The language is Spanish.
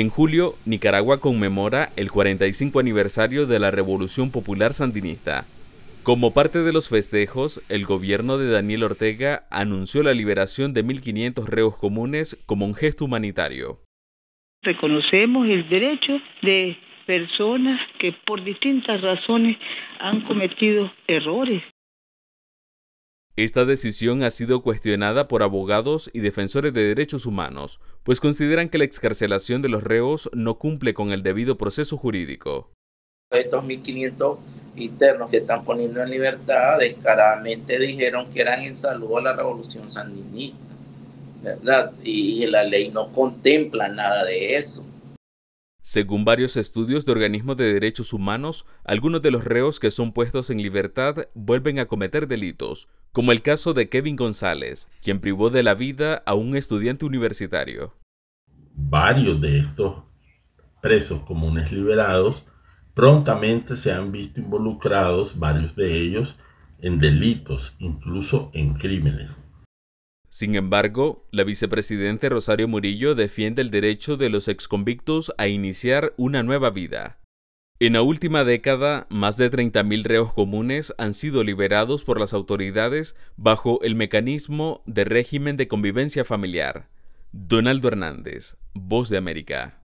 En julio, Nicaragua conmemora el 45 aniversario de la Revolución Popular Sandinista. Como parte de los festejos, el gobierno de Daniel Ortega anunció la liberación de 1.500 reos comunes como un gesto humanitario. Reconocemos el derecho de personas que por distintas razones han cometido errores esta decisión ha sido cuestionada por abogados y defensores de derechos humanos, pues consideran que la excarcelación de los reos no cumple con el debido proceso jurídico. Estos 1.500 internos que están poniendo en libertad descaradamente dijeron que eran en saludo a la revolución sandinista, ¿verdad? y la ley no contempla nada de eso. Según varios estudios de organismos de derechos humanos, algunos de los reos que son puestos en libertad vuelven a cometer delitos, como el caso de Kevin González, quien privó de la vida a un estudiante universitario. Varios de estos presos comunes liberados prontamente se han visto involucrados, varios de ellos, en delitos, incluso en crímenes. Sin embargo, la vicepresidente Rosario Murillo defiende el derecho de los exconvictos a iniciar una nueva vida, en la última década, más de 30.000 reos comunes han sido liberados por las autoridades bajo el mecanismo de régimen de convivencia familiar. Donaldo Hernández, Voz de América.